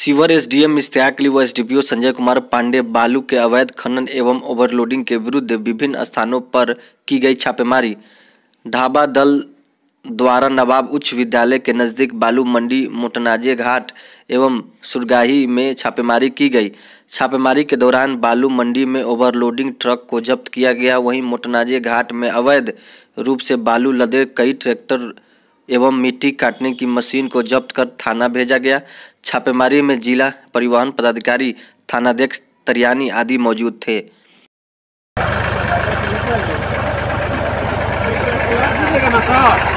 शिवर SDM इश्तियाकली व SDPO Sanjay Kumar Pandey बालू के अवैध खनन एवं ओवरलोडिंग के विरुद्ध विभिन्न स्थानों पर की गई छापेमारी ढाबा दल द्वारा नवाब उच्च विद्यालय के नज़दीक बालू मंडी मोटनाजे घाट एवं सुरगाही में छापेमारी की गई छापेमारी के दौरान बालू मंडी में ओवरलोडिंग ट्रक को जब्त किया गया वहीं मोटनाजे घाट में अवैध रूप से बालू लदे कई ट्रैक्टर एवं मिट्टी काटने की मशीन को जब्त कर थाना भेजा गया छापेमारी में जिला परिवहन पदाधिकारी थानाध्यक्ष तरियानी आदि मौजूद थे